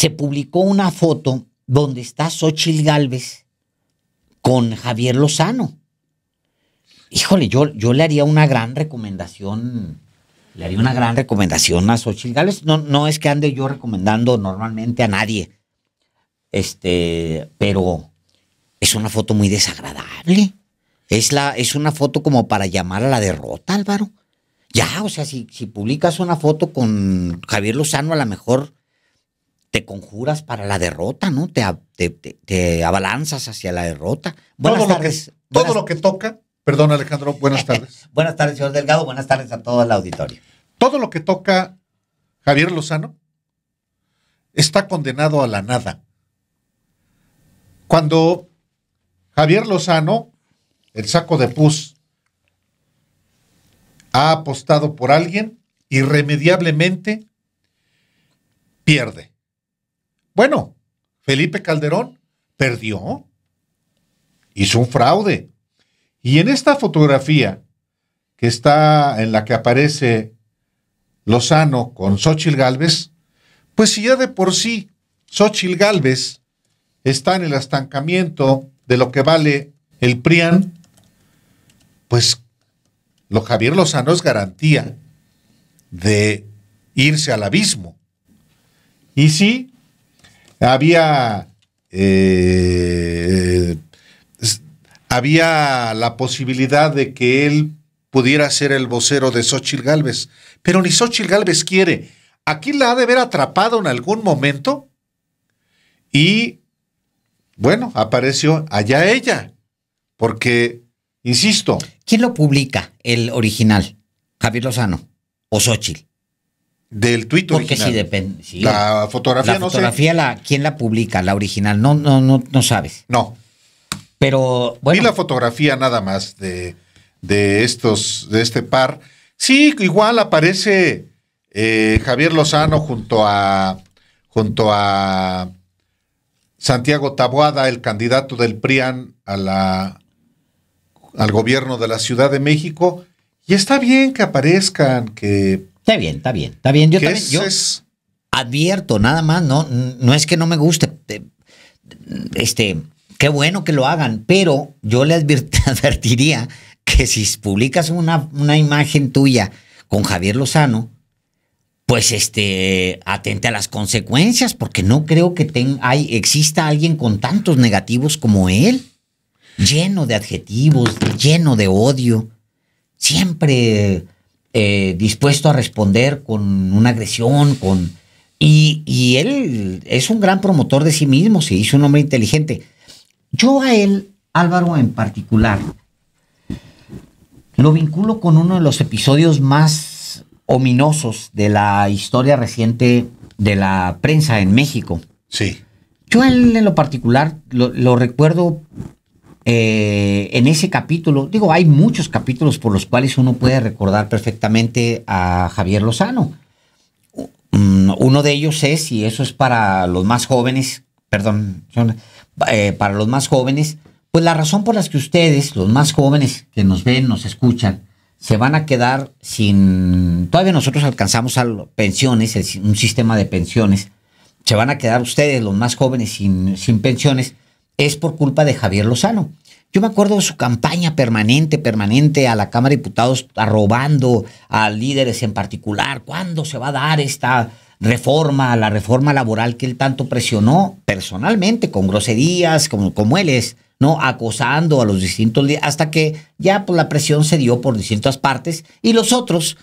se publicó una foto donde está Xochitl Galvez con Javier Lozano. Híjole, yo, yo le haría una gran recomendación. Le haría una gran recomendación a Xochitl Gálvez. No, no es que ande yo recomendando normalmente a nadie. Este, pero es una foto muy desagradable. Es, la, es una foto como para llamar a la derrota, Álvaro. Ya, o sea, si, si publicas una foto con Javier Lozano, a lo mejor te conjuras para la derrota, ¿no? Te, abalanzas hacia la derrota. Buenas todo Lo que, todo lo que toca, perdón Alejandro, buenas tardes. buenas tardes, señor Delgado, buenas tardes a toda la auditoria. Todo lo que toca Javier Lozano está condenado a la nada. Cuando Javier Lozano, el saco de pus, ha apostado por alguien, irremediablemente pierde. Bueno, Felipe Calderón perdió, hizo un fraude. Y en esta fotografía que está en la que aparece Lozano con Xochil Galvez, pues si ya de por sí Sochil Galvez está en el estancamiento de lo que vale el PRIAN, pues lo Javier Lozano es garantía de irse al abismo. Y sí, había, eh, había la posibilidad de que él pudiera ser el vocero de Xochitl Galvez, pero ni Xochitl Galvez quiere. Aquí la ha de haber atrapado en algún momento y, bueno, apareció allá ella, porque, insisto. ¿Quién lo publica, el original? Javier Lozano o Xochitl del tuit original. Porque si sí. La fotografía la fotografía, La, ¿quién la publica? La original. No, no, no, no sabes. No. Pero bueno. la fotografía nada más de, estos, de este par. Sí, igual aparece eh, Javier Lozano junto a junto a Santiago Taboada, el candidato del PRIAN a la, al gobierno de la Ciudad de México. Y está bien que aparezcan, que Está bien, está bien, está bien. Yo también, yo advierto, nada más, no, no es que no me guste. Este, qué bueno que lo hagan, pero yo le advertiría que si publicas una, imagen tuya con Javier Lozano, pues este, atente a las consecuencias, porque no creo que hay, exista alguien con tantos negativos como él, lleno de adjetivos, lleno de odio, siempre eh, dispuesto a responder con una agresión, con... Y, él es un gran promotor de sí mismo, se hizo un hombre inteligente. Yo a él, Álvaro en particular, lo vinculo con uno de los episodios más ominosos de la historia reciente de la prensa en México. Sí. Yo a él en lo particular lo recuerdo eh, en ese capítulo, digo, hay muchos capítulos por los cuales uno puede recordar perfectamente a Javier Lozano. Mm, uno de ellos es, y eso es para los más jóvenes, perdón, eh, para los más jóvenes, pues la razón por la que ustedes, los más jóvenes que nos ven, nos escuchan, se van a quedar sin, todavía nosotros alcanzamos a pensiones, un sistema de pensiones, se van a quedar ustedes, los más jóvenes, sin, sin pensiones es por culpa de Javier Lozano. Yo me acuerdo de su campaña permanente, permanente a la Cámara de Diputados, arrobando a líderes en particular. ¿Cuándo se va a dar esta reforma, la reforma laboral que él tanto presionó personalmente, con groserías, como, como él es, ¿no? Acosando a los distintos hasta que ya pues, la presión se dio por distintas partes y los otros,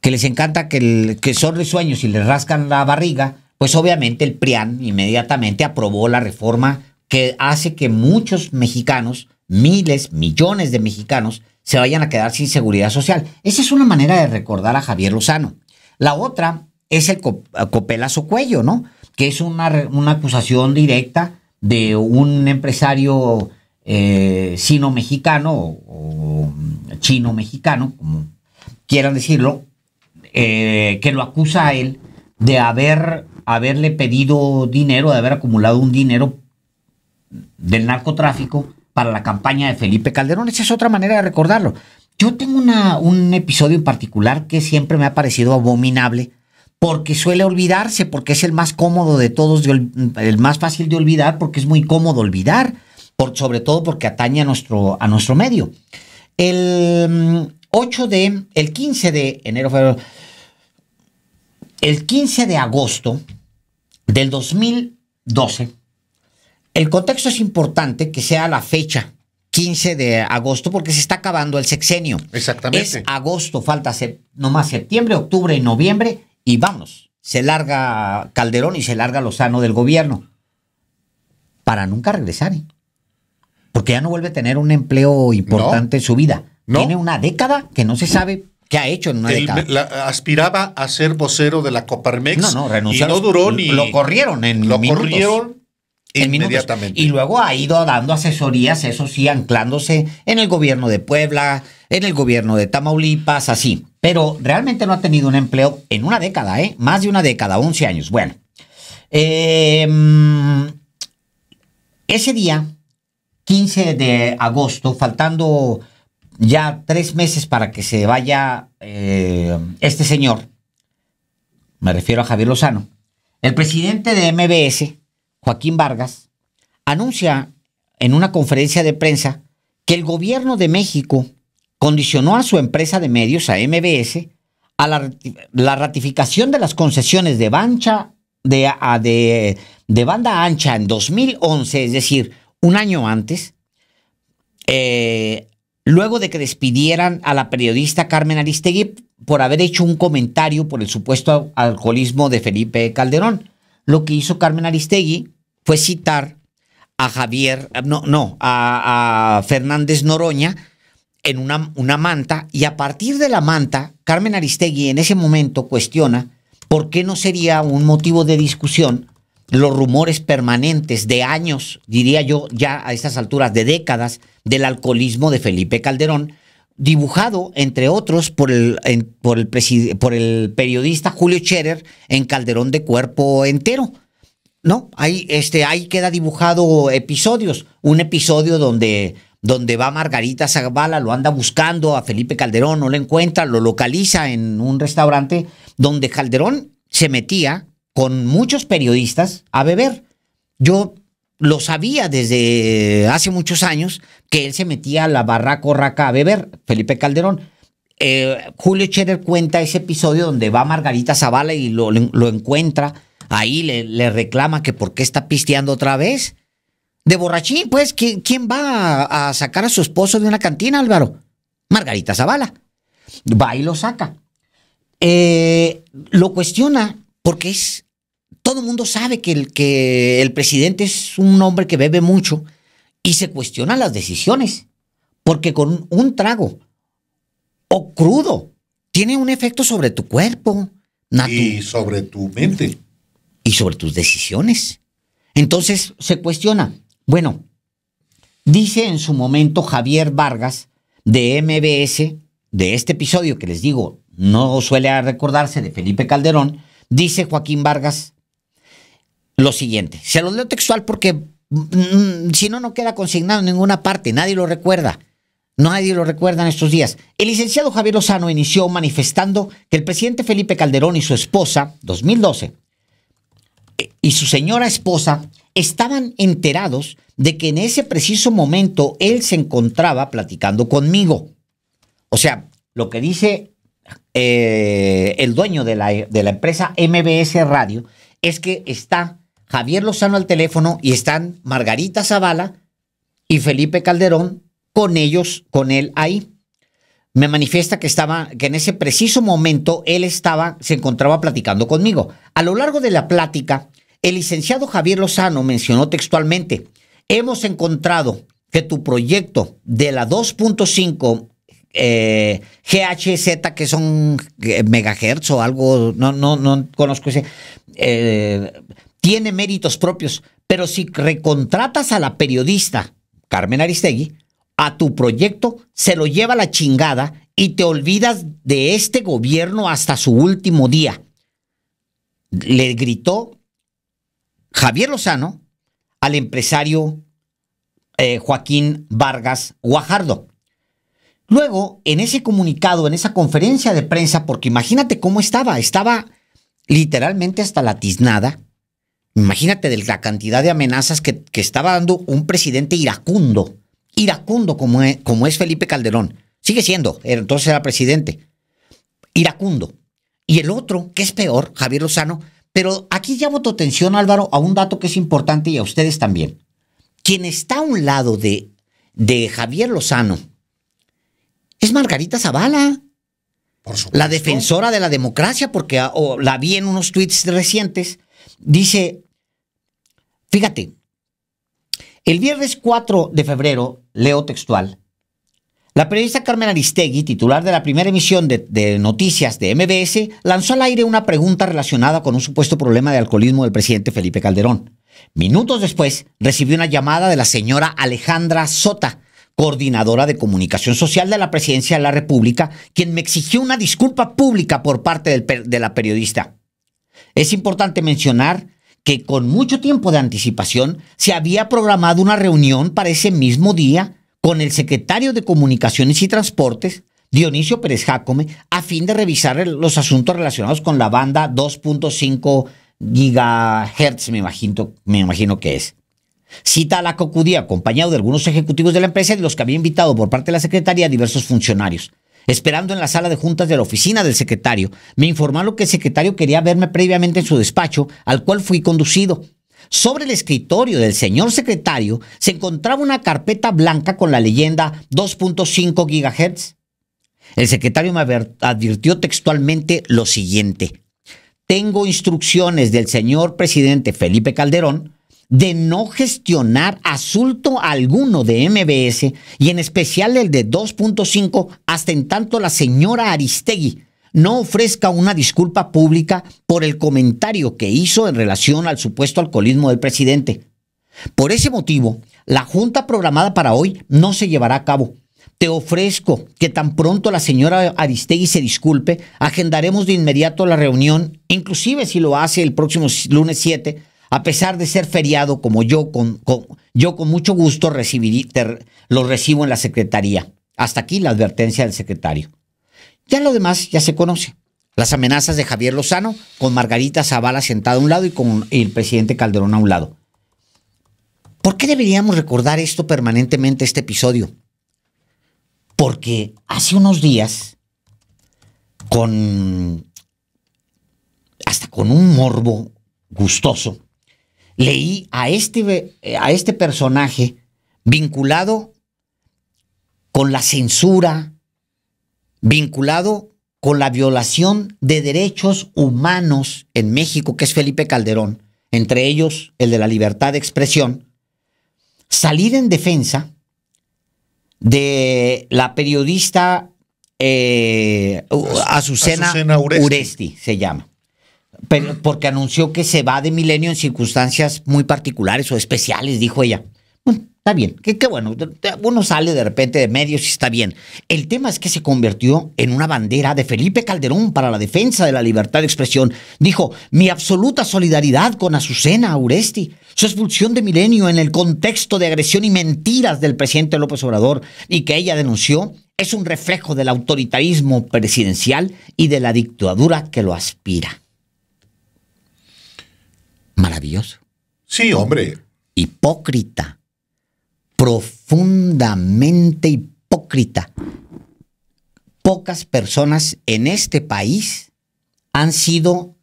que les encanta que, que son risueños y les rascan la barriga, pues obviamente el PRIAN inmediatamente aprobó la reforma que hace que muchos mexicanos, miles, millones de mexicanos, se vayan a quedar sin seguridad social. Esa es una manera de recordar a Javier Lozano. La otra es el copelazo cuello, ¿no? Que es una, una acusación directa de un empresario eh, sino-mexicano o, chino-mexicano, como quieran decirlo, eh, que lo acusa a él de haber, haberle pedido dinero, de haber acumulado un dinero del narcotráfico para la campaña de Felipe Calderón. Esa es otra manera de recordarlo. Yo tengo una, un episodio en particular que siempre me ha parecido abominable porque suele olvidarse, porque es el más cómodo de todos, el más fácil de olvidar, porque es muy cómodo olvidar, sobre todo porque atañe a nuestro, a nuestro medio. El 8 mm, de, el 15 de enero, el 15 de agosto del 2012, el contexto es importante que sea la fecha 15 de agosto porque se está acabando el sexenio. Exactamente. Es agosto, falta sep nomás septiembre, octubre y noviembre y vamos. Se larga Calderón y se larga Lozano del gobierno para nunca regresar. ¿eh? Porque ya no vuelve a tener un empleo importante en su vida. Tiene una década que no se sabe ¿Qué ha hecho en una década? aspiraba a ser vocero de la Coparmex. No, no, renunció. Y no duró ni. Lo corrieron en. Lo corrieron Inmediatamente. Y luego ha ido dando asesorías, eso sí, anclándose en el gobierno de Puebla, en el gobierno de Tamaulipas, así. Pero realmente no ha tenido un empleo en una década, ¿eh? Más de una década, 11 años. Bueno. Em, ese día, 15 de agosto, faltando ya tres meses para que se vaya eh, este señor, me refiero a Javier Lozano, el presidente de MBS, Joaquín Vargas, anuncia en una conferencia de prensa que el gobierno de México condicionó a su empresa de medios, a MBS, a la, ratificación de las concesiones de, ah, de, de, banda ancha en 2011, es decir, un año antes, eh, luego de que despidieran a la periodista Carmen Aristegui por haber hecho un comentario por el supuesto alcoholismo de Felipe Calderón lo que hizo Carmen Aristegui fue citar a Javier, no, no, a, Fernández Noroña en una, una manta y a partir de la manta, Carmen Aristegui en ese momento cuestiona por qué no sería un motivo de discusión los rumores permanentes de años, diría yo ya a estas alturas, de décadas, del alcoholismo de Felipe Calderón, dibujado, entre otros, por el, por el, por el periodista Julio Scherer en Calderón de Cuerpo Entero. ¿No? Ahí, este, ahí queda dibujado episodios. Un episodio donde, donde va Margarita Zavala, lo anda buscando a Felipe Calderón, no lo encuentra, lo localiza en un restaurante donde Calderón se metía con muchos periodistas a beber. Yo lo sabía desde hace muchos años que él se metía a la barra corraca a beber, Felipe Calderón. Eh, Julio Scherer cuenta ese episodio donde va Margarita Zavala y lo, encuentra. Ahí le, le, reclama que por qué está pisteando otra vez. De borrachín, pues, ¿quién, va a, sacar a su esposo de una cantina, Álvaro? Margarita Zavala. Va y lo saca. Eh, lo cuestiona porque es todo el mundo sabe que el, que el presidente es un hombre que bebe mucho y se cuestiona las decisiones, porque con un trago o crudo tiene un efecto sobre tu cuerpo. y sobre tu mente. Y sobre tus decisiones. Entonces se cuestiona. Bueno, dice en su momento Javier Vargas de MBS, de este episodio que les digo, no suele recordarse de Felipe Calderón, dice Joaquín Vargas, lo siguiente. Se lo leo textual porque mm, mm, si no, no queda consignado en ninguna parte, nadie lo recuerda. Nadie lo recuerda en estos días. El licenciado Javier Lozano inició manifestando que el presidente Felipe Calderón y su esposa, 2012, eh, y su señora esposa estaban enterados de que en ese preciso momento él se encontraba platicando conmigo. O sea, lo que dice eh, el dueño de la, de la empresa MBS Radio es que está Javier Lozano al teléfono y están Margarita Zavala y Felipe Calderón con ellos, con él ahí. Me manifiesta que estaba, que en ese preciso momento él estaba, se encontraba platicando conmigo. A lo largo de la plática, el licenciado Javier Lozano mencionó textualmente: Hemos encontrado que tu proyecto de la 2.5 eh, GHZ, que son eh, megahertz o algo, no, no, no conozco ese. Eh, tiene méritos propios, pero si recontratas a la periodista Carmen Aristegui, a tu proyecto se lo lleva la chingada y te olvidas de este gobierno hasta su último día. Le gritó Javier Lozano al empresario eh, Joaquín Vargas Guajardo. Luego, en ese comunicado, en esa conferencia de prensa, porque imagínate cómo estaba, estaba literalmente hasta la tiznada, Imagínate de la cantidad de amenazas que, estaba dando un presidente iracundo, iracundo como es, como es Felipe Calderón. Sigue siendo, eh, entonces era presidente. Iracundo. Y el otro, que es peor, Javier Lozano. Pero aquí llamo tu atención, Álvaro, a un dato que es importante y a ustedes también. Quien está a un lado de, de Javier Lozano es Margarita Zavala. la defensora de la democracia, porque ah, la vi en unos tweets recientes Dice, fíjate, el viernes 4 de febrero, leo textual, la periodista Carmen Aristegui, titular de la primera emisión de, noticias de MBS, lanzó al aire una pregunta relacionada con un supuesto problema de alcoholismo del presidente Felipe Calderón. Minutos después, recibió una llamada de la señora Alejandra Sota, coordinadora de comunicación social de la presidencia de la República, quien me exigió una disculpa pública por parte de la periodista. Es importante mencionar que con mucho tiempo de anticipación se había programado una reunión para ese mismo día con el secretario de Comunicaciones y Transportes, Dionisio Pérez Jácome, a fin de revisar los asuntos relacionados con la banda 2.5 GHz, me imagino, me imagino que es. Cita a la cocudía acompañado de algunos ejecutivos de la empresa y de los que había invitado por parte de la Secretaría a diversos funcionarios. Esperando en la sala de juntas de la oficina del secretario, me informaron que el secretario quería verme previamente en su despacho, al cual fui conducido. Sobre el escritorio del señor secretario se encontraba una carpeta blanca con la leyenda 2.5 GHz. El secretario me advirtió textualmente lo siguiente. Tengo instrucciones del señor presidente Felipe Calderón de no gestionar asunto alguno de MBS y en especial el de 2.5 hasta en tanto la señora Aristegui no ofrezca una disculpa pública por el comentario que hizo en relación al supuesto alcoholismo del presidente. Por ese motivo, la junta programada para hoy no se llevará a cabo. Te ofrezco que tan pronto la señora Aristegui se disculpe, agendaremos de inmediato la reunión, inclusive si lo hace el próximo lunes 7, a pesar de ser feriado como yo, con, yo con mucho gusto lo recibo en la Secretaría. Hasta aquí la advertencia del secretario. Ya lo demás ya se conoce. Las amenazas de Javier Lozano, con Margarita Zavala sentada a un lado y con el presidente Calderón a un lado. ¿Por qué deberíamos recordar esto permanentemente, este episodio? Porque hace unos días, con. hasta con un morbo gustoso, leí a este, eh, a este personaje vinculado con la censura, vinculado con la violación de derechos humanos en México, que es Felipe Calderón, entre ellos el de la libertad de expresión, salir en defensa de la periodista eh, Azucena, Uresti, se llama porque anunció que se va de Milenio en circunstancias muy particulares o especiales, dijo ella. está bien, qué bueno, uno sale de repente de medios y está bien. El tema es que se convirtió en una bandera de Felipe Calderón para la defensa de la libertad de expresión. Dijo, mi absoluta solidaridad con Azucena Auresti, su expulsión de Milenio en el contexto de agresión y mentiras del presidente López Obrador y que ella denunció es un reflejo del autoritarismo presidencial y de la dictadura que lo aspira maravilloso. Sí, hombre. Hipócrita. Profundamente hipócrita. Pocas personas en este país han sido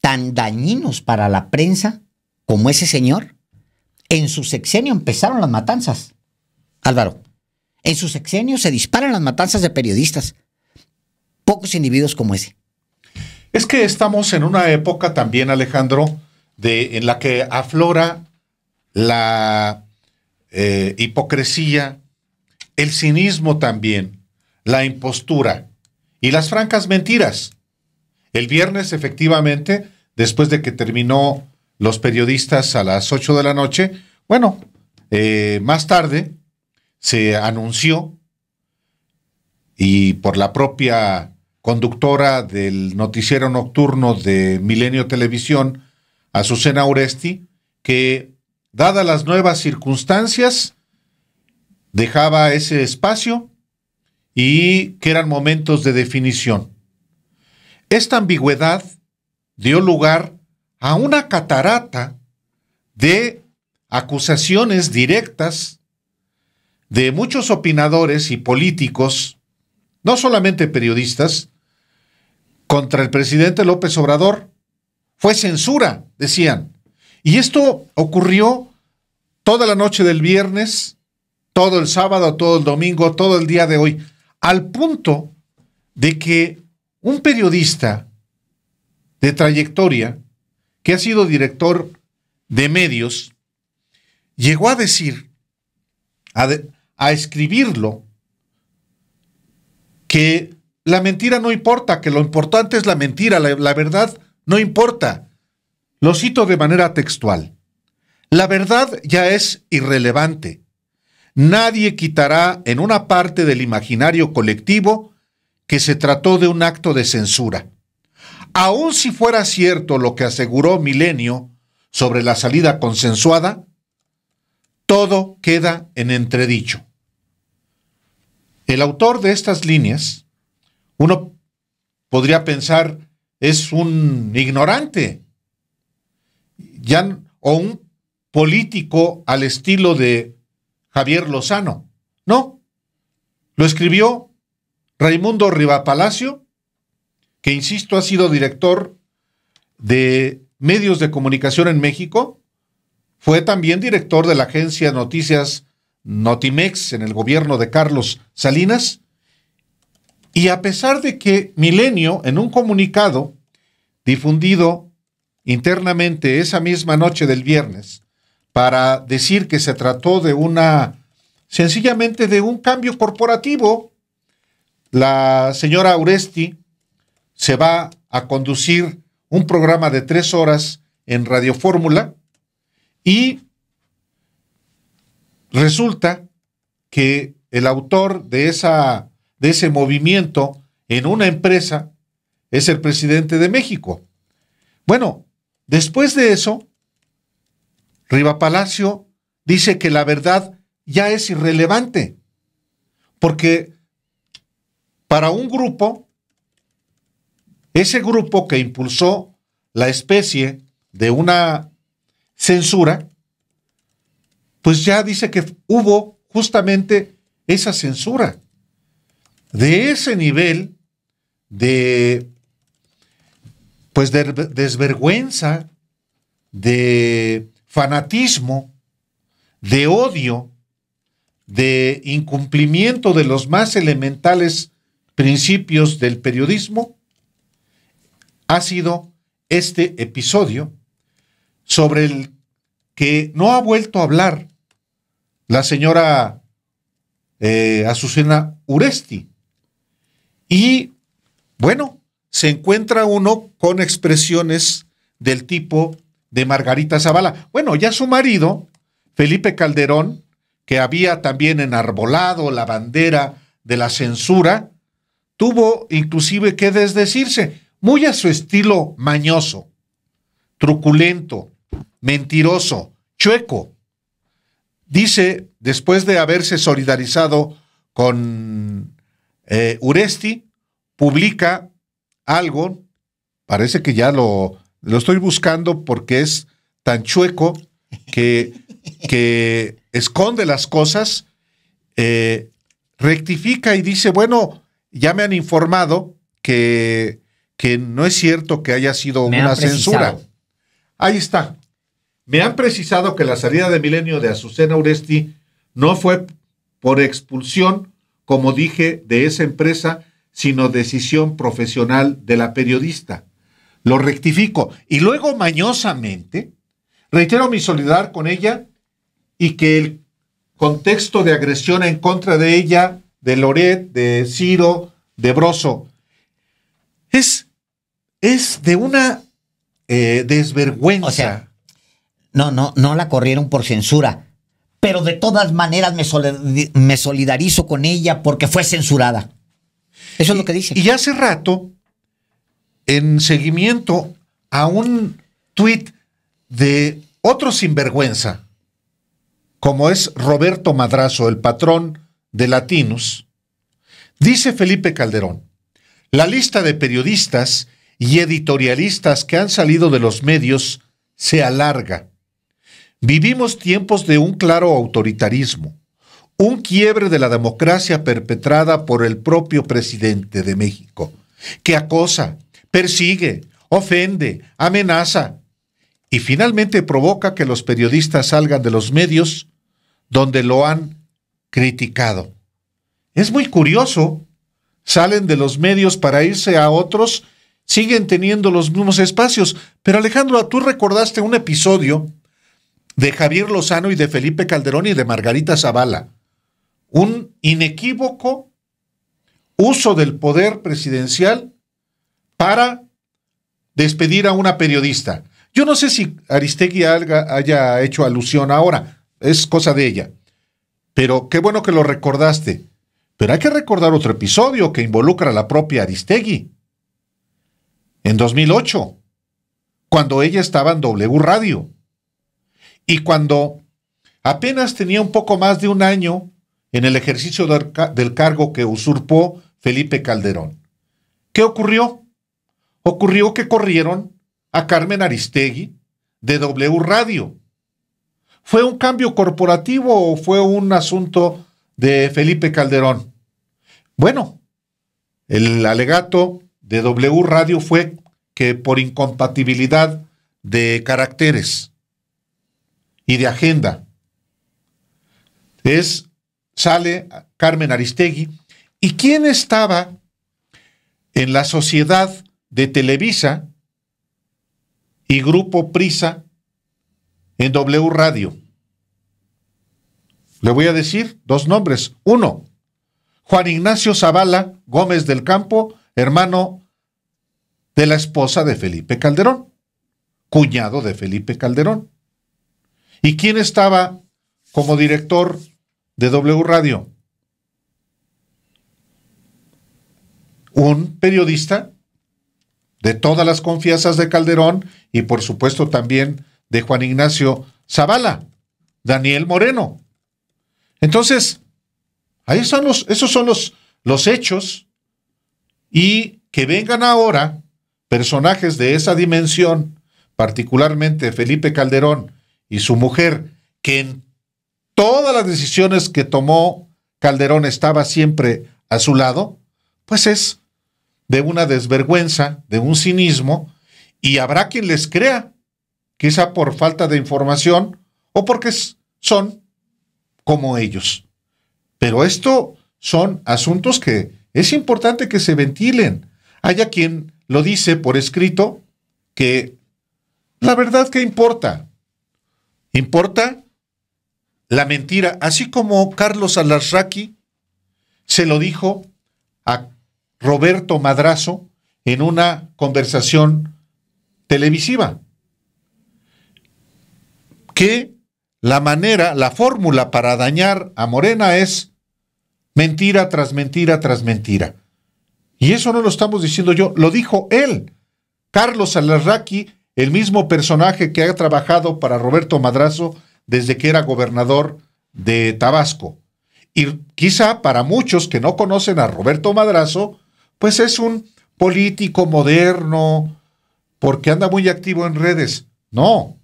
tan dañinos para la prensa como ese señor. En su sexenio empezaron las matanzas. Álvaro, en su sexenio se disparan las matanzas de periodistas. Pocos individuos como ese. Es que estamos en una época también, Alejandro, en la que aflora la eh, hipocresía, el cinismo también, la impostura y las francas mentiras. El viernes, efectivamente, después de que terminó los periodistas a las 8 de la noche, bueno, eh, más tarde se anunció y por la propia conductora del noticiero nocturno de Milenio Televisión, Azucena Oresti, que, dadas las nuevas circunstancias, dejaba ese espacio y que eran momentos de definición. Esta ambigüedad dio lugar a una catarata de acusaciones directas de muchos opinadores y políticos, no solamente periodistas, contra el presidente López Obrador, fue censura, decían. Y esto ocurrió toda la noche del viernes, todo el sábado, todo el domingo, todo el día de hoy, al punto de que un periodista de trayectoria, que ha sido director de medios, llegó a decir, a, escribirlo, que la mentira no importa, que lo importante es la mentira, la, la verdad no importa. Lo cito de manera textual. La verdad ya es irrelevante. Nadie quitará en una parte del imaginario colectivo que se trató de un acto de censura. Aun si fuera cierto lo que aseguró Milenio sobre la salida consensuada, todo queda en entredicho. El autor de estas líneas, uno podría pensar es un ignorante. Ya, o un político al estilo de Javier Lozano. No. Lo escribió Raimundo Rivapalacio, que insisto ha sido director de medios de comunicación en México, fue también director de la agencia Noticias Notimex en el gobierno de Carlos Salinas y a pesar de que Milenio, en un comunicado difundido internamente esa misma noche del viernes, para decir que se trató de una, sencillamente de un cambio corporativo, la señora Auresti se va a conducir un programa de tres horas en Radio Fórmula y resulta que el autor de esa de ese movimiento en una empresa es el presidente de México. Bueno, después de eso, Riva Palacio dice que la verdad ya es irrelevante, porque para un grupo, ese grupo que impulsó la especie de una censura, pues ya dice que hubo justamente esa censura de ese nivel de, pues, de desvergüenza, de fanatismo, de odio, de incumplimiento de los más elementales principios del periodismo, ha sido este episodio sobre el que no ha vuelto a hablar la señora eh, Azucena Uresti. Y bueno, se encuentra uno con expresiones del tipo de Margarita Zavala. Bueno, ya su marido, Felipe Calderón, que había también enarbolado la bandera de la censura, tuvo inclusive que desdecirse, muy a su estilo mañoso, truculento, mentiroso, chueco. Dice, después de haberse solidarizado con eh, Uresti publica algo, parece que ya lo, lo estoy buscando porque es tan chueco que, que esconde las cosas, eh, rectifica y dice, bueno, ya me han informado que, que no es cierto que haya sido una censura. Ahí está. Me han precisado que la salida de Milenio de Azucena Uresti no fue por expulsión, como dije, de esa empresa, sino decisión profesional de la periodista. Lo rectifico y luego mañosamente reitero mi solidaridad con ella y que el contexto de agresión en contra de ella, de Loret, de Ciro, de Broso, es, es de una eh, desvergüenza. O sea, no, no, no la corrieron por censura pero de todas maneras me, solidarizo con ella porque fue censurada. Eso es lo que dice. Y hace rato, en seguimiento a un tuit de otro sinvergüenza, como es Roberto Madrazo, el patrón de Latinos, dice Felipe Calderón, la lista de periodistas y editorialistas que han salido de los medios se alarga Vivimos tiempos de un claro autoritarismo, un quiebre de la democracia perpetrada por el propio presidente de México, que acosa, persigue, ofende, amenaza y finalmente provoca que los periodistas salgan de los medios donde lo han criticado. Es muy curioso, salen de los medios para irse a otros, siguen teniendo los mismos espacios, pero Alejandro, tú recordaste un episodio de Javier Lozano y de Felipe Calderón y de Margarita Zavala. Un inequívoco uso del poder presidencial para despedir a una periodista. Yo no sé si Aristegui haya hecho alusión ahora, es cosa de ella. Pero qué bueno que lo recordaste. Pero hay que recordar otro episodio que involucra a la propia Aristegui. En 2008, cuando ella estaba en W Radio. Y cuando apenas tenía un poco más de un año en el ejercicio del cargo que usurpó Felipe Calderón. ¿Qué ocurrió? Ocurrió que corrieron a Carmen Aristegui de W Radio. ¿Fue un cambio corporativo o fue un asunto de Felipe Calderón? Bueno, el alegato de W Radio fue que por incompatibilidad de caracteres y de agenda. Es, sale Carmen Aristegui. ¿Y quién estaba en la sociedad de Televisa y Grupo Prisa en W Radio? Le voy a decir dos nombres. Uno, Juan Ignacio Zavala Gómez del Campo, hermano de la esposa de Felipe Calderón, cuñado de Felipe Calderón. ¿Y quién estaba como director de W Radio? Un periodista de todas las confianzas de Calderón y por supuesto también de Juan Ignacio Zavala, Daniel Moreno. Entonces, ahí son los, esos son los, los hechos y que vengan ahora personajes de esa dimensión, particularmente Felipe Calderón y su mujer, que en todas las decisiones que tomó Calderón estaba siempre a su lado, pues es de una desvergüenza, de un cinismo, y habrá quien les crea, quizá por falta de información o porque son como ellos. Pero esto son asuntos que es importante que se ventilen. Haya quien lo dice por escrito, que la verdad que importa, Importa la mentira, así como Carlos Alarraqui se lo dijo a Roberto Madrazo en una conversación televisiva, que la manera, la fórmula para dañar a Morena es mentira tras mentira tras mentira. Y eso no lo estamos diciendo yo, lo dijo él. Carlos Alarraqui el mismo personaje que ha trabajado para Roberto Madrazo desde que era gobernador de Tabasco. Y quizá para muchos que no conocen a Roberto Madrazo, pues es un político moderno, porque anda muy activo en redes. No,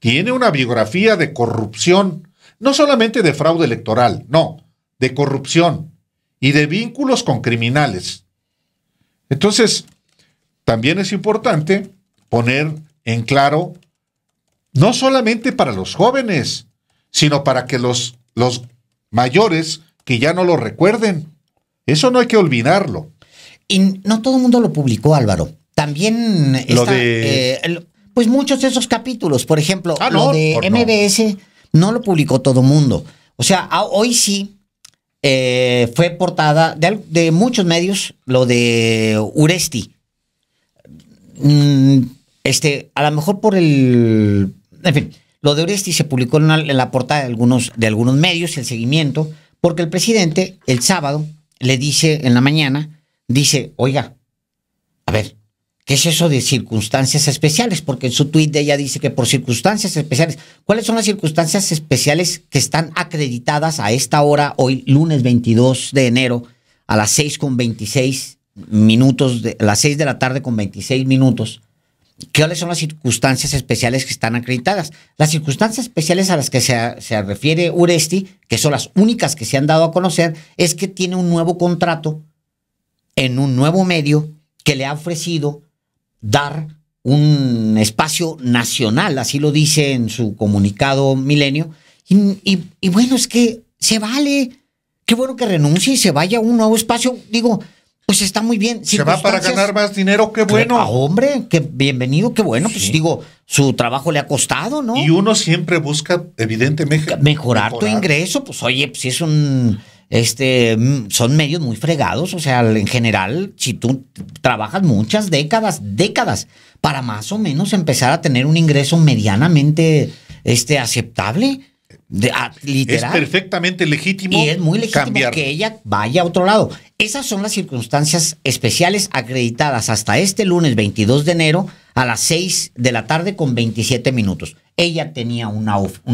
tiene una biografía de corrupción, no solamente de fraude electoral, no, de corrupción y de vínculos con criminales. Entonces, también es importante poner en claro, no solamente para los jóvenes, sino para que los, los mayores que ya no lo recuerden. Eso no hay que olvidarlo. Y no todo el mundo lo publicó, Álvaro. También está, lo de... Eh, pues muchos de esos capítulos, por ejemplo, ah, lo de MBS no. lo publicó todo el mundo. O sea, hoy sí eh, fue portada de, muchos medios lo de Uresti. Mm, este, a lo mejor por el. En fin, lo de Oresti se publicó en, la portada de algunos, de algunos medios, el seguimiento, porque el presidente el sábado le dice en la mañana, dice, oiga, a ver, ¿qué es eso de circunstancias especiales? Porque en su tuit de ella dice que por circunstancias especiales, ¿cuáles son las circunstancias especiales que están acreditadas a esta hora, hoy lunes 22 de enero, a las 6 con 26 minutos, de, a las 6 de la tarde con 26 minutos? ¿Cuáles son las circunstancias especiales que están acreditadas? Las circunstancias especiales a las que se, refiere Uresti, que son las únicas que se han dado a conocer, es que tiene un nuevo contrato en un nuevo medio que le ha ofrecido dar un espacio nacional, así lo dice en su comunicado Milenio. Y, y, bueno, es que se vale. Qué bueno que renuncie y se vaya a un nuevo espacio. Digo, pues está muy bien. Se va para ganar más dinero, qué bueno. Ah, hombre, qué bienvenido, qué bueno. Pues digo, su trabajo le ha costado, ¿no? Y uno siempre busca, evidentemente, mejorar, tu ingreso. Pues oye, pues, si es un, este, mm, son medios muy fregados. O sea, en general, si tú trabajas muchas décadas, décadas, para más o menos empezar a tener un ingreso medianamente, este, aceptable Ah, es perfectamente legítimo. Y es muy legítimo que ella vaya a otro lado. Esas son las circunstancias especiales acreditadas hasta este lunes 22 de enero a las 6 de la tarde con 27 minutos. Ella tenía un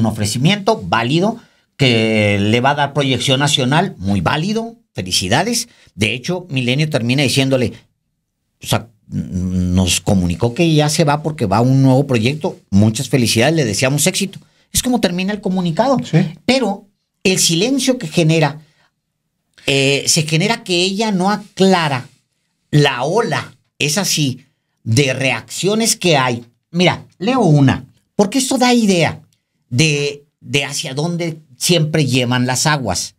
ofrecimiento válido que le va a dar proyección nacional, muy válido, felicidades. De hecho, Milenio termina diciéndole, o sea, nos comunicó que ya se va porque va a un nuevo proyecto, muchas felicidades, le deseamos éxito. Es como termina el comunicado. Pero el silencio que genera, eh, se genera que ella no aclara la ola, es así, de reacciones que hay. Mira, leo una, porque esto da idea de, de hacia dónde siempre llevan las aguas.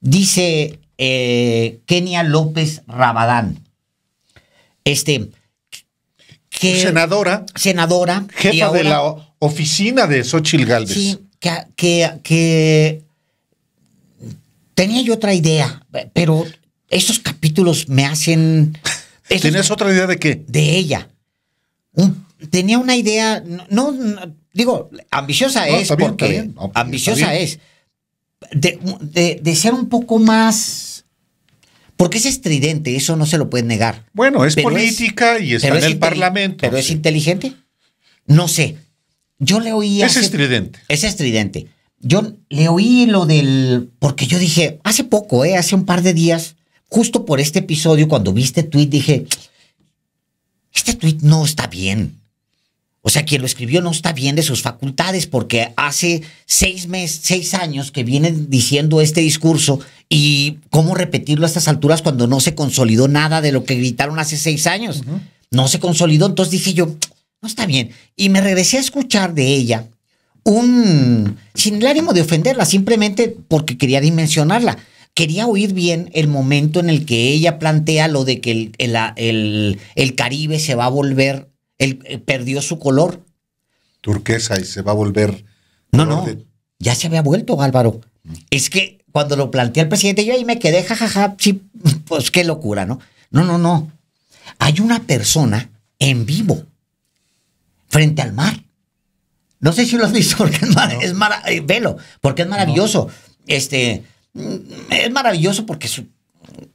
Dice eh, Kenia López Rabadán. Este. senadora. Senadora. Jefa de la oficina de Xochitl Galvez. Sí, que, tenía yo otra idea, pero esos capítulos me hacen. ¿Tienes otra idea de qué? De ella. tenía una idea, no, digo, ambiciosa es, porque ambiciosa es. De, ser un poco más. Porque es estridente, eso no se lo pueden negar. Bueno, es política y está en el parlamento. Pero es inteligente. No sé. Yo le oí... Es estridente. Es estridente. Yo le oí lo del... Porque yo dije, hace poco, ¿eh? hace un par de días, justo por este episodio, cuando vi este tweet, dije, este tweet no está bien. O sea, quien lo escribió no está bien de sus facultades porque hace seis meses, seis años que vienen diciendo este discurso y cómo repetirlo a estas alturas cuando no se consolidó nada de lo que gritaron hace seis años. No se consolidó. Entonces dije yo, no está bien. Y me regresé a escuchar de ella un, sin el ánimo de ofenderla, simplemente porque quería dimensionarla. Quería oír bien el momento en el que ella plantea lo de que el, Caribe se va a volver, eh, perdió su color. Turquesa y se va a volver. No, no, ya se había vuelto, Álvaro. Mm. Es que cuando lo plantea el presidente, yo ahí me quedé, jajaja, sí, pues qué locura, ¿no? No, no, no. Hay una persona en vivo frente al mar. No sé si lo has visto porque es, eh, porque es maravilloso. Este, mm, es maravilloso porque es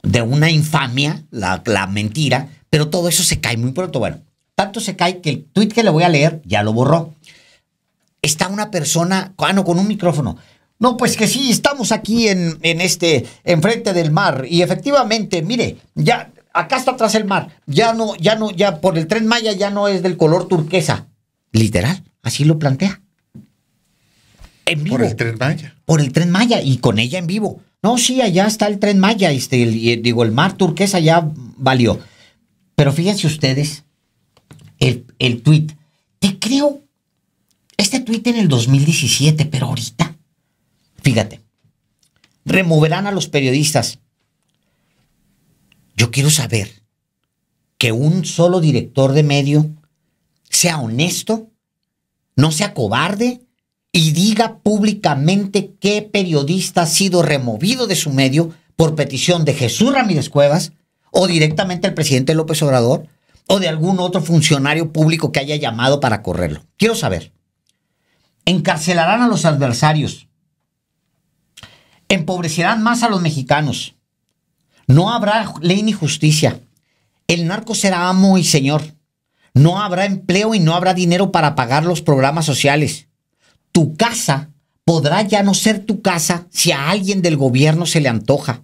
de una infamia la, la, mentira, pero todo eso se cae muy pronto. Bueno, tanto se cae que el tweet que le voy a leer ya lo borró. Está una persona, ah, con un micrófono. No, pues que sí, estamos aquí en, en este, enfrente del mar. Y efectivamente, mire, ya, acá está atrás el mar. Ya no, ya no, ya por el tren Maya ya no es del color turquesa. Literal, así lo plantea. En vivo. Por el tren Maya. Por el tren Maya y con ella en vivo. No, sí, allá está el tren Maya, este, eh, digo, el mar turquesa ya valió. Pero fíjense ustedes, el, el tweet. Te creo este tweet en el 2017, pero ahorita, fíjate, removerán a los periodistas. Yo quiero saber que un solo director de medio sea honesto, no sea cobarde y diga públicamente qué periodista ha sido removido de su medio por petición de Jesús Ramírez Cuevas o directamente el presidente López Obrador o de algún otro funcionario público que haya llamado para correrlo. Quiero saber. Encarcelarán a los adversarios. Empobrecerán más a los mexicanos. No habrá ley ni justicia. El narco será amo y señor. No habrá empleo y no habrá dinero para pagar los programas sociales. Tu casa podrá ya no ser tu casa si a alguien del gobierno se le antoja.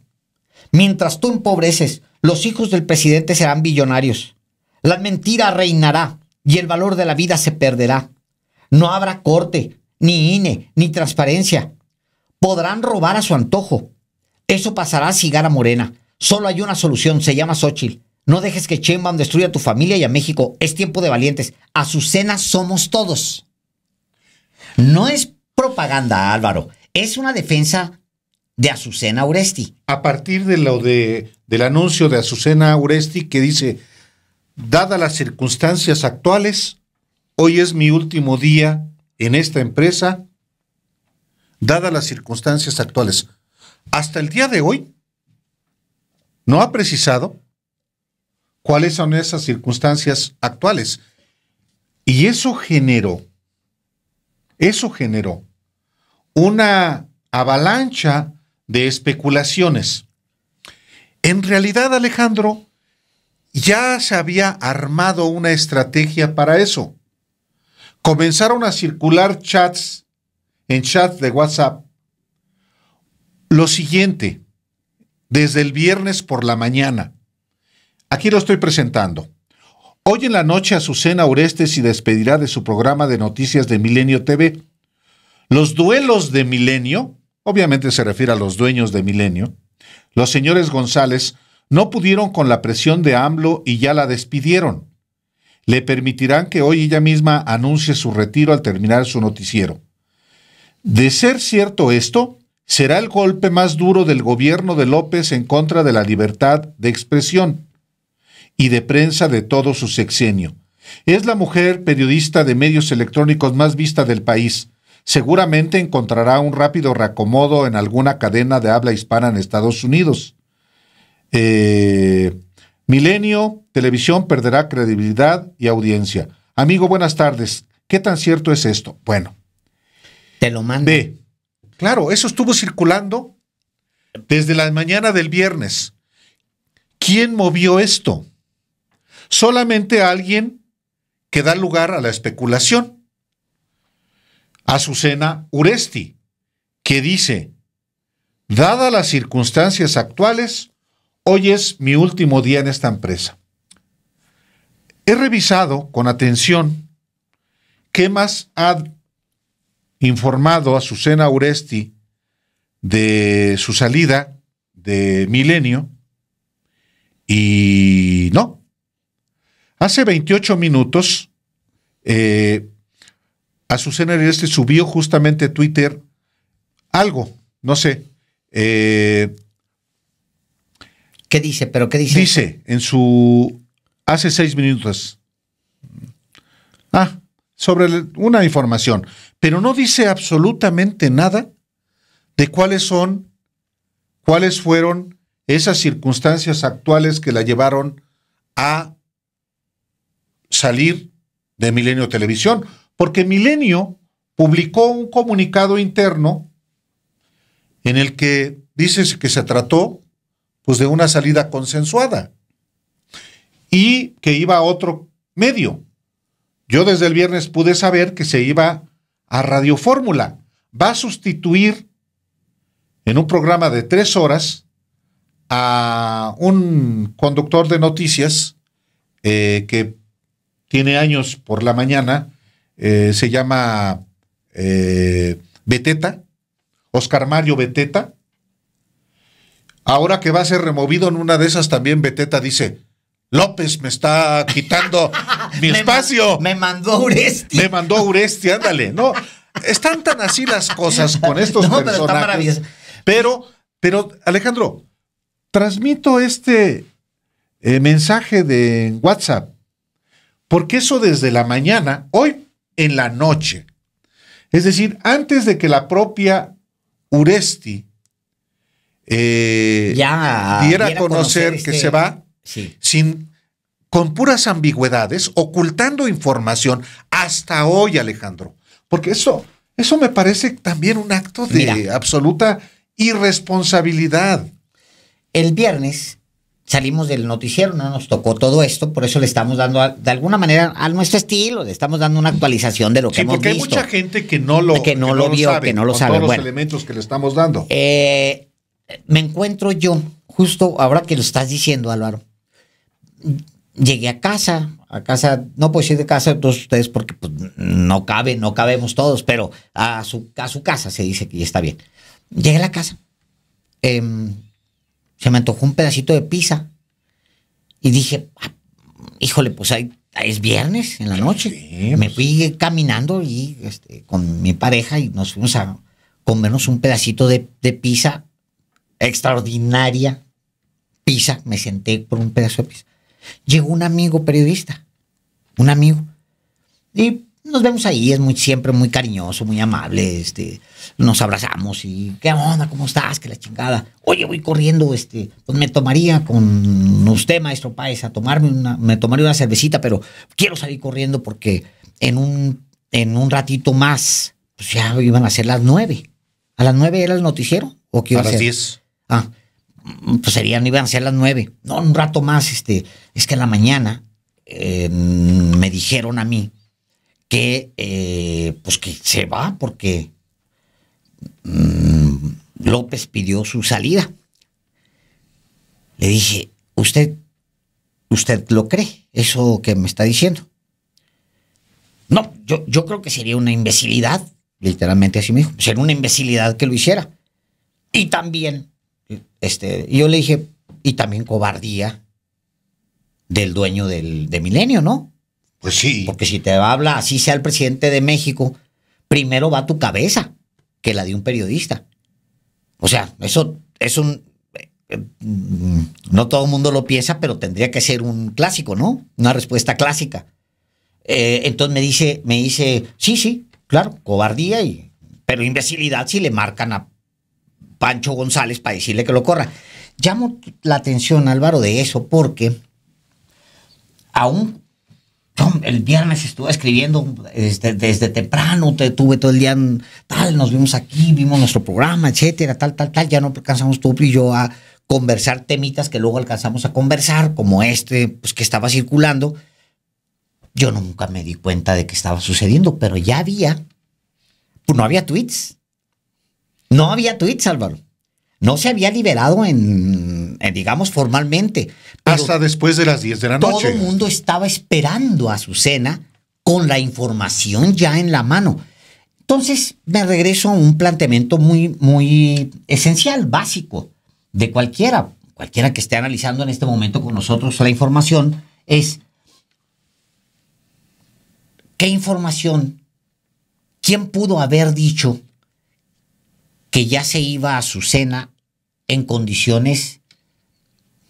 Mientras tú empobreces, los hijos del presidente serán billonarios. La mentira reinará y el valor de la vida se perderá. No habrá corte, ni INE, ni transparencia. Podrán robar a su antojo. Eso pasará si gana Morena. Solo hay una solución, se llama Xochitl. No dejes que Sheinbaum destruya a tu familia y a México. Es tiempo de valientes. Azucena somos todos. No es propaganda, Álvaro. Es una defensa de Azucena Uresti. A partir de lo del anuncio de Azucena Uresti que dice, dadas las circunstancias actuales, hoy es mi último día en esta empresa, dadas las circunstancias actuales. Hasta el día de hoy, no ha precisado cuáles son esas circunstancias actuales. Y eso generó, eso generó una avalancha de especulaciones. En realidad, Alejandro, ya se había armado una estrategia para eso. Comenzaron a circular chats en chats de WhatsApp. Lo siguiente, desde el viernes por la mañana, Aquí lo estoy presentando. Hoy en la noche Azucena Orestes y despedirá de su programa de noticias de Milenio TV. Los duelos de Milenio, obviamente se refiere a los dueños de Milenio, los señores González no pudieron con la presión de AMLO y ya la despidieron. Le permitirán que hoy ella misma anuncie su retiro al terminar su noticiero. De ser cierto esto, será el golpe más duro del gobierno de López en contra de la libertad de expresión y de prensa de todo su sexenio. Es la mujer periodista de medios electrónicos más vista del país. Seguramente encontrará un rápido reacomodo en alguna cadena de habla hispana en Estados Unidos. Eh, Milenio Televisión perderá credibilidad y audiencia. Amigo, buenas tardes. ¿Qué tan cierto es esto? Bueno. Te lo mando. Claro, eso estuvo circulando desde la mañana del viernes. ¿Quién movió esto? solamente alguien que da lugar a la especulación. Azucena Uresti, que dice, dadas las circunstancias actuales, hoy es mi último día en esta empresa. He revisado con atención qué más ha informado Azucena Uresti de su salida de Milenio y no, Hace 28 minutos, eh, Azucena Este subió justamente Twitter algo, no sé. Eh, ¿Qué dice? ¿Pero qué dice? Dice en su. Hace seis minutos. Ah, sobre una información. Pero no dice absolutamente nada de cuáles son, cuáles fueron esas circunstancias actuales que la llevaron a salir de Milenio Televisión, porque Milenio publicó un comunicado interno en el que dice que se trató pues de una salida consensuada y que iba a otro medio. Yo desde el viernes pude saber que se iba a Radio Fórmula. Va a sustituir en un programa de tres horas a un conductor de noticias eh, que tiene años por la mañana, eh, se llama eh, Beteta, Oscar Mario Beteta. Ahora que va a ser removido en una de esas también, Beteta dice, López me está quitando mi espacio. Me, mandó Uresti. Me mandó Uresti, ándale. No, están tan así las cosas con estos personajes. Pero, pero, Alejandro, transmito este eh, mensaje de WhatsApp porque eso desde la mañana, hoy en la noche. Es decir, antes de que la propia Uresti eh, ya, diera, a conocer, que este se va, sin, con puras ambigüedades, ocultando información hasta hoy, Alejandro. Porque eso, eso me parece también un acto de absoluta irresponsabilidad. El viernes salimos del noticiero, no nos tocó todo esto, por eso le estamos dando de alguna manera a nuestro estilo, le estamos dando una actualización de lo que hemos visto. Porque hay mucha gente que no lo, que no lo, vio, que no lo sabe. Todos los elementos que le estamos dando. Eh, me encuentro yo, justo ahora que lo estás diciendo, Álvaro. Llegué a casa, a casa, no puedo ir de casa todos ustedes porque pues, no cabe, no cabemos todos, pero a su, a su casa se dice que ya está bien. Llegué a la casa. Eh, se me antojó un pedacito de pizza. Y dije, ah, híjole, pues es viernes en la noche. me pues. fui caminando y este, con mi pareja y nos fuimos a comernos un pedacito de, de, pizza extraordinaria. Pizza, me senté por un pedazo de pizza. Llegó un amigo periodista, un amigo, y nos vemos ahí, es muy siempre muy cariñoso, muy amable, este, nos abrazamos y qué onda, cómo estás, qué la chingada. Oye, voy corriendo, este, pues me tomaría con usted, maestro Páez, a tomarme una, me tomaría una cervecita, pero quiero salir corriendo porque en un, en un ratito más, pues ya iban a ser las nueve. A las nueve era el noticiero, o qué iba a, a las diez. Ah, pues serían, iban a ser las nueve. No, un rato más, este, es que en la mañana eh, me dijeron a mí que, eh, pues que se va porque mm, López pidió su salida. Le dije, usted, usted lo cree, eso que me está diciendo. No, yo, yo creo que sería una imbecilidad, literalmente así me dijo, sería una imbecilidad que lo hiciera. Y también, este, yo le dije, y también cobardía del dueño del, de Milenio, ¿no? Pues sí. Porque si te habla así sea el presidente de México, primero va tu cabeza que la de un periodista. O sea, eso es un... Eh, mm, no todo el mundo lo piensa, pero tendría que ser un clásico, ¿no? Una respuesta clásica. Eh, entonces me dice, me dice, sí, sí, claro, cobardía y... Pero imbecilidad si le marcan a Pancho González para decirle que lo corra. Llamo la atención, Álvaro, de eso, porque aún el viernes estuve escribiendo este, desde, temprano, te tuve todo el día tal, nos vimos aquí, vimos nuestro programa, etcétera, tal, tal, tal, ya no alcanzamos tú y yo a conversar temitas que luego alcanzamos a conversar, como este, pues que estaba circulando. Yo nunca me di cuenta de que estaba sucediendo, pero ya había, pues no había tweets. No había tweets, Álvaro no se había liberado en, eh, digamos, formalmente. Hasta después de las 10 de la noche. Todo el mundo estaba esperando a cena con la información ya en la mano. Entonces me regreso a un planteamiento muy, muy esencial, básico, de cualquiera, cualquiera que esté analizando en este momento con nosotros la información, es qué información, quién pudo haber dicho que ya se iba a su cena? en condiciones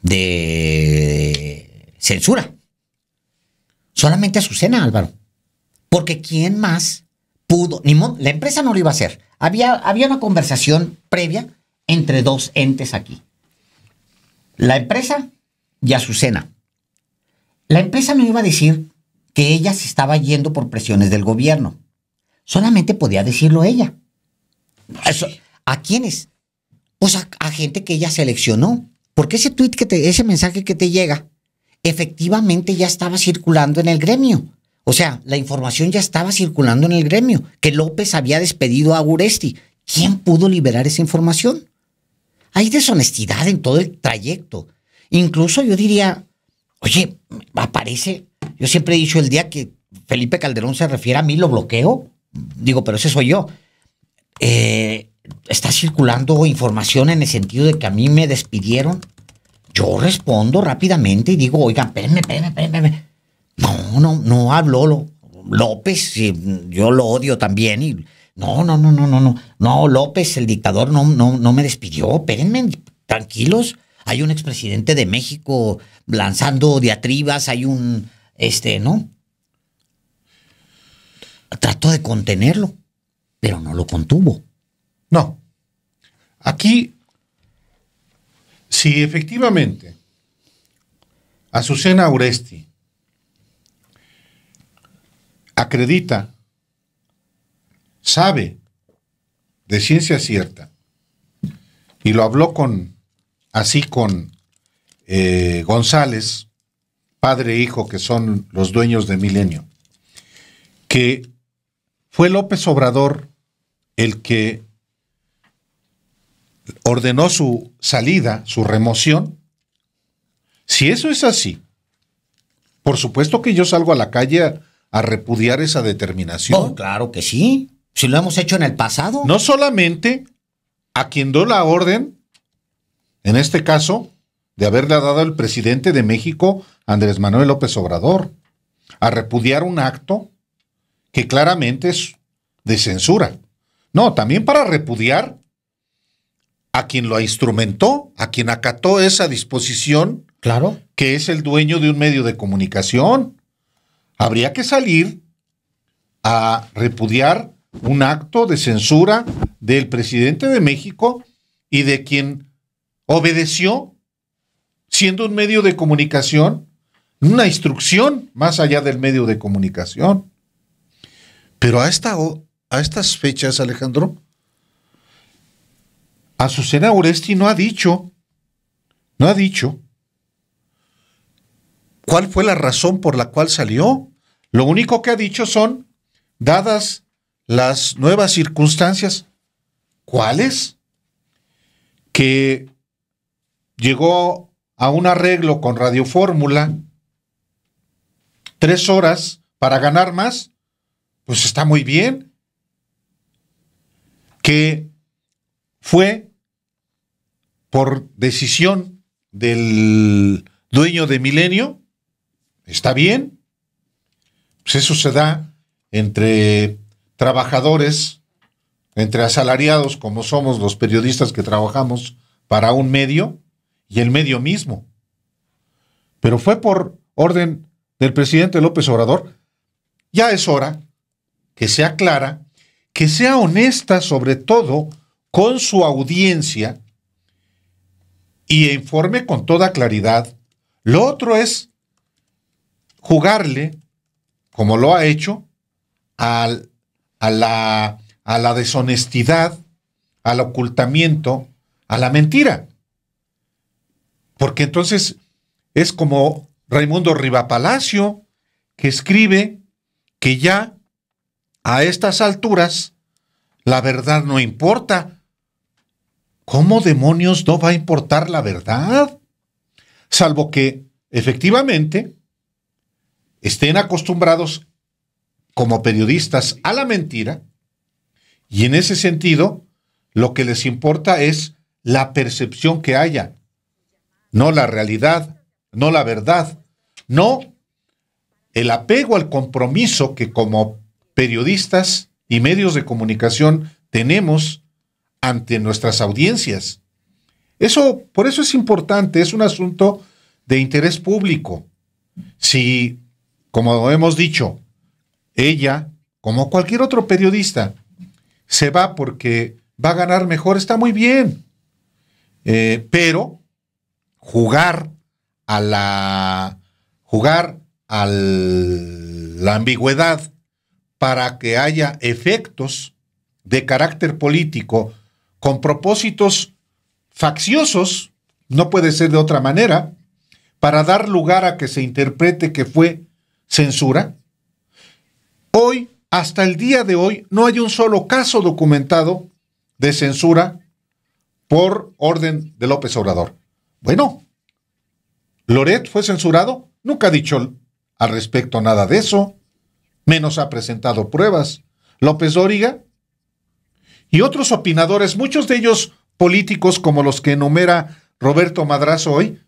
de censura. Solamente Azucena, Álvaro. Porque ¿quién más pudo? Ni la empresa no lo iba a hacer. Había, había una conversación previa entre dos entes aquí. La empresa y Azucena. La empresa no iba a decir que ella se estaba yendo por presiones del gobierno. Solamente podía decirlo ella. Eso, ¿A quiénes? a, a, gente que ella seleccionó. Porque ese tweet que te, ese mensaje que te llega, efectivamente ya estaba circulando en el gremio. O sea, la información ya estaba circulando en el gremio, que López había despedido a Uresti. ¿Quién pudo liberar esa información? Hay deshonestidad en todo el trayecto. Incluso yo diría, oye, aparece, yo siempre he dicho el día que Felipe Calderón se refiere a mí, lo bloqueo. Digo, pero ese soy yo. Eh, está circulando información en el sentido de que a mí me despidieron, yo respondo rápidamente y digo, oigan, espérenme, espérenme, espérenme. No, no, no habló López, yo lo odio también y... No, no, no, no, no, no. No, López, el dictador, no, no, no me despidió. Espérenme, tranquilos. Hay un expresidente de México lanzando diatribas, hay un, este, ¿no? Trato de contenerlo, pero no lo contuvo. No. Aquí, si efectivamente Azucena Uresti acredita, sabe de ciencia cierta, y lo habló con, así con eh, González, padre e hijo, que son los dueños de Milenio, que fue López Obrador el que ordenó su salida, su remoción, si eso es así, por supuesto que yo salgo a la calle a, repudiar esa determinación. Oh, claro que sí. Si lo hemos hecho en el pasado. No solamente a quien dio la orden, en este caso, de haberla dado el presidente de México, Andrés Manuel López Obrador, a repudiar un acto que claramente es de censura. No, también para repudiar a quien lo instrumentó, a quien acató esa disposición, claro, que es el dueño de un medio de comunicación. Habría que salir a repudiar un acto de censura del presidente de México y de quien obedeció, siendo un medio de comunicación, una instrucción más allá del medio de comunicación. Pero a, esta, a estas fechas, Alejandro, Azucena Uresti no ha dicho, no ha dicho cuál fue la razón por la cual salió. Lo único que ha dicho son, dadas las nuevas circunstancias, ¿cuáles? Que llegó a un arreglo con Radio Fórmula, tres horas para ganar más, pues está muy bien. Que fue por decisión del dueño de Milenio, está bien. Pues eso se da entre trabajadores, entre asalariados como somos los periodistas que trabajamos para un medio y el medio mismo. Pero fue por orden del presidente López Obrador. Ya es hora que sea clara, que sea honesta sobre todo con su audiencia y informe con toda claridad. Lo otro es jugarle, como lo ha hecho, al, a, la, a la deshonestidad, al ocultamiento, a la mentira. Porque entonces es como Raimundo Rivapalacio, que escribe que ya a estas alturas la verdad no importa, ¿cómo demonios no va a importar la verdad? Salvo que, efectivamente, estén acostumbrados como periodistas a la mentira y en ese sentido lo que les importa es la percepción que haya, no la realidad, no la verdad, no el apego al compromiso que como periodistas y medios de comunicación tenemos ante nuestras audiencias. Eso, por eso es importante, es un asunto de interés público. Si, como hemos dicho, ella, como cualquier otro periodista, se va porque va a ganar mejor, está muy bien. Eh, pero jugar a la. jugar a la ambigüedad para que haya efectos de carácter político con propósitos facciosos, no puede ser de otra manera, para dar lugar a que se interprete que fue censura. Hoy, hasta el día de hoy, no hay un solo caso documentado de censura por orden de López Obrador. Bueno, Loret fue censurado, nunca ha dicho al respecto nada de eso, menos ha presentado pruebas. López Dóriga y otros opinadores, muchos de ellos políticos como los que enumera Roberto Madrazo hoy,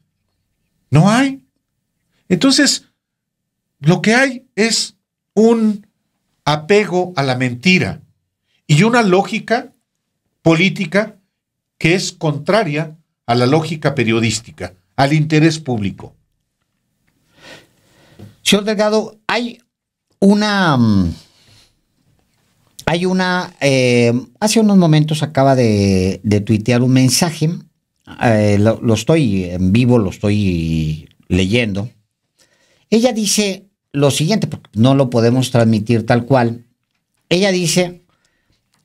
no hay. Entonces, lo que hay es un apego a la mentira y una lógica política que es contraria a la lógica periodística, al interés público. Señor Delgado, hay una mm, hay una, eh, hace unos momentos acaba de, tuitear un mensaje, eh, lo, lo estoy en vivo, lo estoy leyendo. Ella dice lo siguiente, porque no lo podemos transmitir tal cual. Ella dice,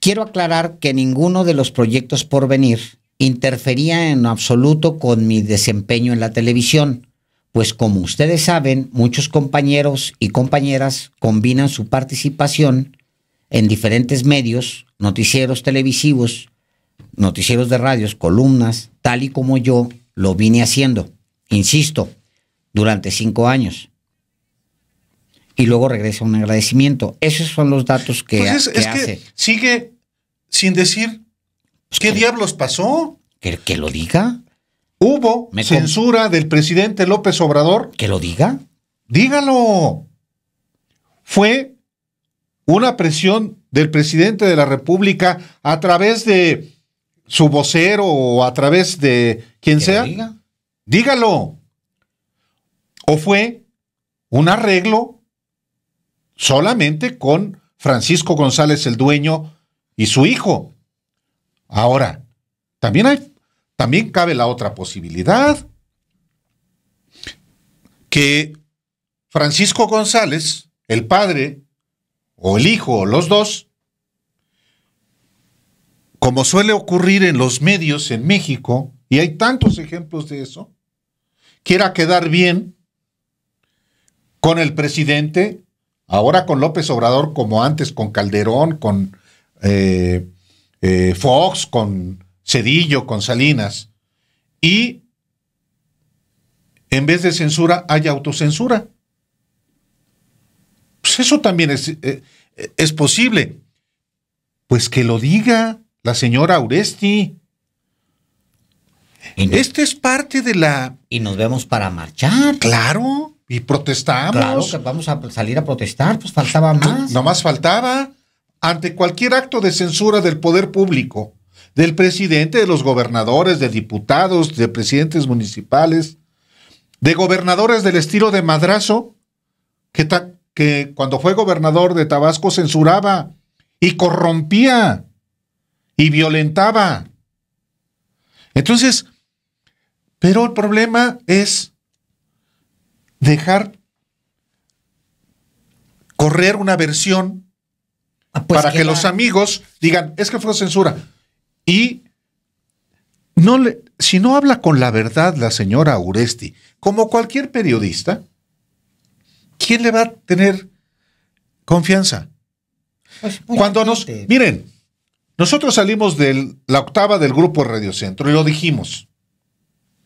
quiero aclarar que ninguno de los proyectos por venir interfería en absoluto con mi desempeño en la televisión, pues como ustedes saben, muchos compañeros y compañeras combinan su participación en diferentes medios, noticieros televisivos, noticieros de radios, columnas, tal y como yo lo vine haciendo, insisto, durante cinco años. Y luego regresa un agradecimiento. Esos son los datos que, pues es, que sigue sin decir pues qué diablos pasó. Que, que lo diga. Hubo censura del presidente López Obrador. Que lo diga. Dígalo. Fue una presión del presidente de la República a través de su vocero o a través de quien sea? Dígalo. ¿O fue un arreglo solamente con Francisco González, el dueño, y su hijo? Ahora, también hay, también cabe la otra posibilidad que Francisco González, el padre o el hijo o los dos, como suele ocurrir en los medios en México, y hay tantos ejemplos de eso, quiera quedar bien con el presidente, ahora con López Obrador, como antes, con Calderón, con eh, eh, Fox, con Cedillo, con Salinas, y en vez de censura hay autocensura. Pues eso también eh, eh, es, posible. Pues que lo diga la señora Auresti. esta es parte de la... Y nos vemos para marchar. Claro, y protestamos. Claro que vamos a salir a protestar, pues faltaba más. No más faltaba. Ante cualquier acto de censura del poder público, del presidente, de los gobernadores, de diputados, de presidentes municipales, de gobernadores del estilo de madrazo, que, que cuando fue gobernador de Tabasco censuraba y corrompía y violentaba. Entonces, pero el problema es dejar correr una versión ah, pues para que, los amigos digan, es que fue censura. Y no le, si no habla con la verdad la señora Uresti, como cualquier periodista, quién le va a tener confianza? Pues, pues, Cuando nos. Miren, nosotros salimos de la octava del grupo Radio Centro y lo dijimos.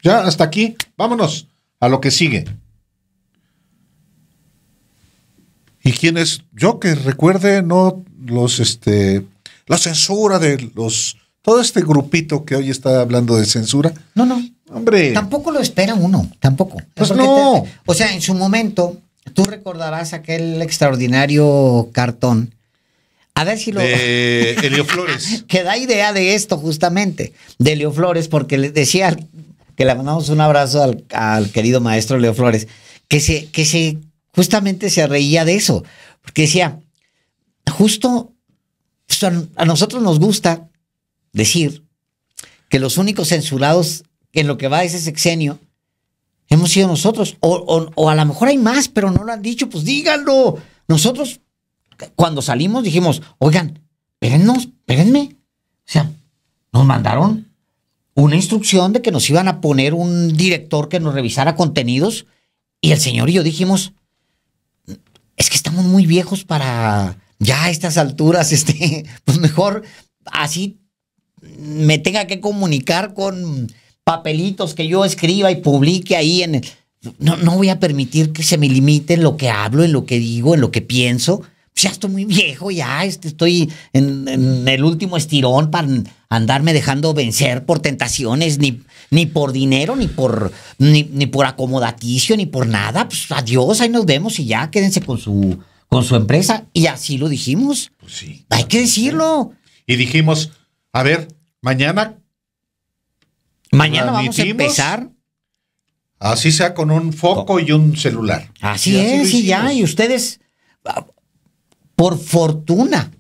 Ya hasta aquí, vámonos a lo que sigue. ¿Y quién es? Yo que recuerde, no los, este, la censura de los, todo este grupito que hoy está hablando de censura. No, no. Hombre. Tampoco lo espera uno, tampoco. Pues no. o sea, en su momento, Tú recordarás aquel extraordinario cartón. A ver si lo. De Elio Flores. que da idea de esto, justamente. De Leo Flores, porque le decía que le mandamos un abrazo al, querido maestro Leo Flores, que se, que se, justamente se reía de eso. Porque decía, justo a nosotros nos gusta decir que los únicos censurados en lo que va ese sexenio hemos sido nosotros. O, o, a lo mejor hay más, pero no lo han dicho, pues díganlo. Nosotros, cuando salimos, dijimos, oigan, espérennos, espérenme. O sea, nos mandaron una instrucción de que nos iban a poner un director que nos revisara contenidos y el señor y yo dijimos, es que estamos muy viejos para ya a estas alturas, este, pues mejor así me tenga que comunicar con papelitos que yo escriba y publique ahí en el... No, no voy a permitir que se me limite en lo que hablo, en lo que digo, en lo que pienso. ya estoy muy viejo, ya este, estoy en, el último estirón para andarme dejando vencer por tentaciones, ni, ni por dinero, ni por, ni, ni por acomodaticio, ni por nada. Pues adiós, ahí nos vemos y ya quédense con su, con su empresa. Y así lo dijimos. Pues sí. Hay que decirlo. Y dijimos, a ver, mañana Mañana vamos a empezar. Así sea con un foco y un celular. Así, es, y ya, y ustedes, por fortuna,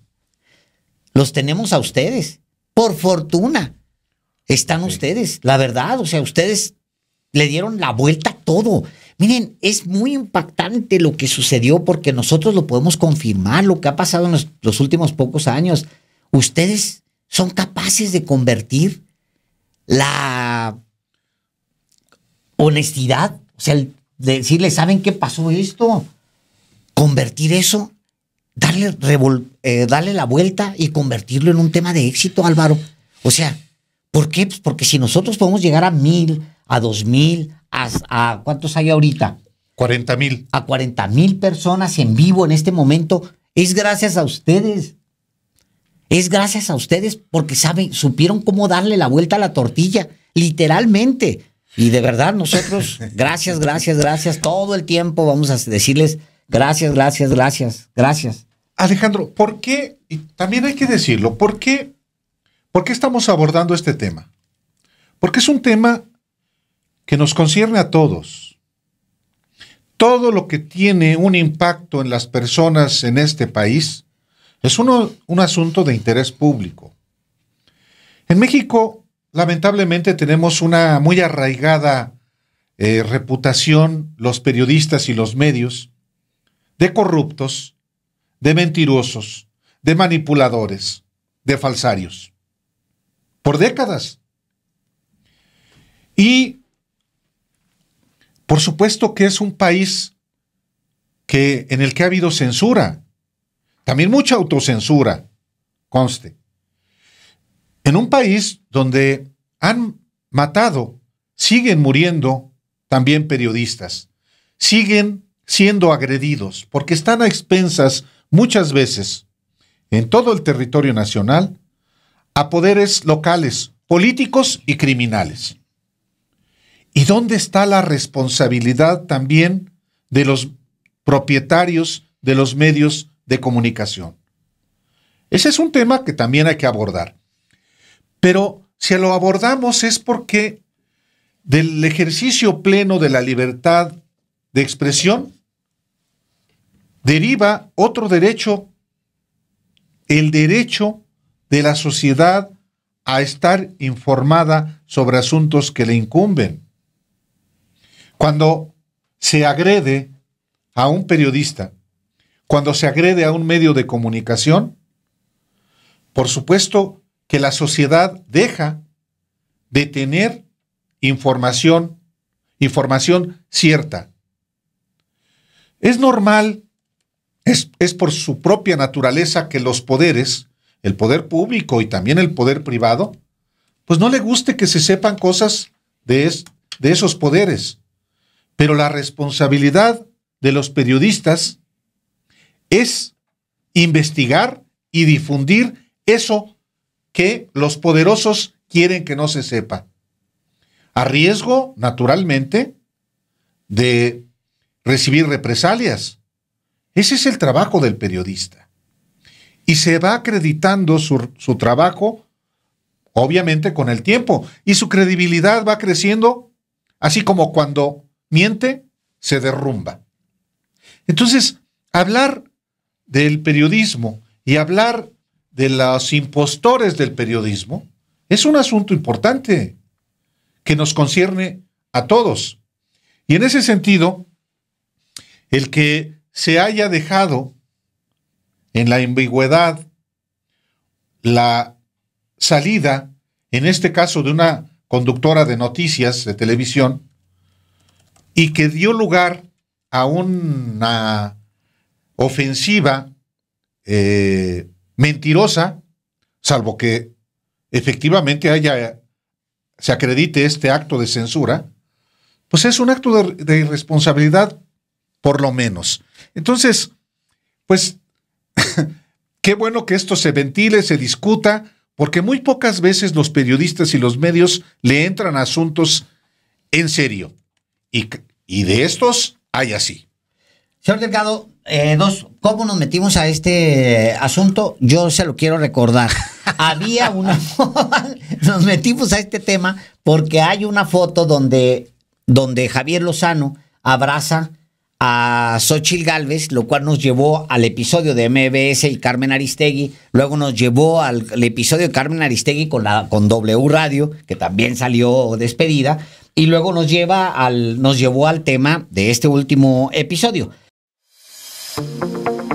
los tenemos a ustedes. Por fortuna, están ustedes, la verdad, o sea, ustedes le dieron la vuelta a todo. Miren, es muy impactante lo que sucedió porque nosotros lo podemos confirmar, lo que ha pasado en los últimos pocos años. Ustedes son capaces de convertir la honestidad, o sea, decirle, ¿saben qué pasó esto? Convertir eso, darle, eh, darle la vuelta y convertirlo en un tema de éxito, Álvaro. O sea, ¿por qué? Pues porque si nosotros podemos llegar a mil, a dos mil, a, ¿cuántos hay ahorita? Cuarenta mil. A cuarenta mil personas en vivo en este momento, es gracias a ustedes. Es gracias a ustedes porque saben, supieron cómo darle la vuelta a la tortilla, literalmente. Y de verdad nosotros, gracias, gracias, gracias. Todo el tiempo vamos a decirles gracias, gracias, gracias, gracias. Alejandro, ¿por qué? Y también hay que decirlo, ¿por qué, ¿por qué estamos abordando este tema? Porque es un tema que nos concierne a todos. Todo lo que tiene un impacto en las personas en este país es uno, un asunto de interés público. En México, lamentablemente, tenemos una muy arraigada eh, reputación, los periodistas y los medios, de corruptos, de mentirosos, de manipuladores, de falsarios. Por décadas. Y por supuesto que es un país que, en el que ha habido censura. También mucha autocensura, conste. En un país donde han matado, siguen muriendo también periodistas, siguen siendo agredidos, porque están a expensas muchas veces en todo el territorio nacional a poderes locales, políticos y criminales. ¿Y dónde está la responsabilidad también de los propietarios de los medios de comunicación. Ese es un tema que también hay que abordar. Pero si lo abordamos es porque del ejercicio pleno de la libertad de expresión deriva otro derecho, el derecho de la sociedad a estar informada sobre asuntos que le incumben. Cuando se agrede a un periodista, cuando se agrede a un medio de comunicación, por supuesto que la sociedad deja de tener información, información cierta. Es normal, es, por su propia naturaleza que los poderes, el poder público y también el poder privado, pues no le guste que se sepan cosas de, de esos poderes. Pero la responsabilidad de los periodistas es investigar y difundir eso que los poderosos quieren que no se sepa. A riesgo, naturalmente, de recibir represalias. Ese es el trabajo del periodista. Y se va acreditando su, trabajo, obviamente, con el tiempo. Y su credibilidad va creciendo, así como cuando miente, se derrumba. Entonces, hablar del periodismo y hablar de los impostores del periodismo es un asunto importante que nos concierne a todos. Y en ese sentido, el que se haya dejado en la ambigüedad la salida, en este caso de una conductora de noticias de televisión, y que dio lugar a una ofensiva, eh, mentirosa, salvo que efectivamente haya, se acredite este acto de censura, pues es un acto de, irresponsabilidad, por lo menos. Entonces, pues, qué bueno que esto se ventile, se discuta, porque muy pocas veces los periodistas y los medios le entran a asuntos en serio. Y, y de estos hay así. Señor Delgado, eh, dos, ¿cómo nos metimos a este eh, asunto? Yo se lo quiero recordar. Había una foto nos metimos a este tema porque hay una foto donde, donde Javier Lozano abraza a Xochitl Galvez, lo cual nos llevó al episodio de MBS y Carmen Aristegui, luego nos llevó al, episodio de Carmen Aristegui con, la, con W Radio, que también salió despedida, y luego nos, lleva al, nos llevó al tema de este último episodio. Thank you.